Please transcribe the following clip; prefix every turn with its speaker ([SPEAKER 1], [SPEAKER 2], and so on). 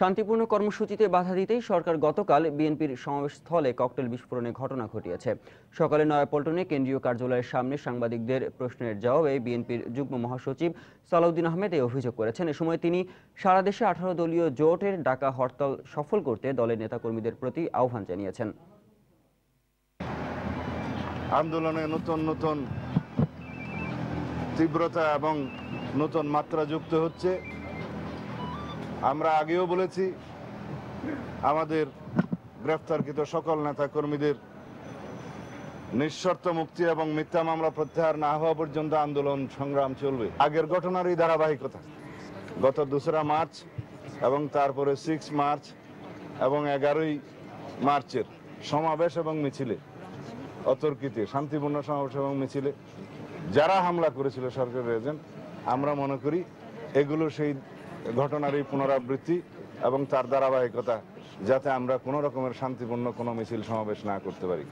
[SPEAKER 1] শান্তিপূর্ণ কর্মসূচিতে বাধা দিতেই সরকার গতকাল বিএনপির সমাবেশস্থলে ককটেল বিস্ফোরণের ঘটনা ঘটিয়েছে সকালে নয়াপল্টনে কেন্দ্রীয় কার্যালয়ের সামনে সাংবাদিকদের প্রশ্নের জবাবে বিএনপির যুগ্ম মহাসচিব সালাউদ্দিন আহমেদ এই অভিযোগ করেছেন এ সময় তিনি সারা দেশে আঠারো দলীয় জোটের ডাকা হরতাল সফল করতে দলের নেতাকর্মীদের প্রতি আহ্বান জানিয়েছেন আন্দোলনে নতুন নতুন
[SPEAKER 2] তীব্রতা এবং নতুন মাত্রা যুক্ত হচ্ছে আমরা আগেও বলেছি আমাদের গ্রেফতারকৃত সকল নেতা কর্মীদের নিঃশর্ত মুক্তি এবং মিথ্যা মামলা প্রত্যাহার না হওয়া পর্যন্ত আন্দোলন সংগ্রাম চলবে আগের ঘটনারই ধারাবাহিকতা গত দোসরা মার্চ এবং তারপরে সিক্স মার্চ এবং এগারোই মার্চের সমাবেশ এবং মিছিলে অতর্কিতে শান্তিপূর্ণ সমাবেশ এবং মিছিলে যারা হামলা করেছিল সরকারের এজেন্ট আমরা মনে করি এগুলো সেই ঘটনারই পুনরাবৃত্তি এবং তার ধারাবাহিকতা যাতে আমরা কোনো রকমের শান্তিপূর্ণ কোনো মিছিল সমাবেশ না করতে পারি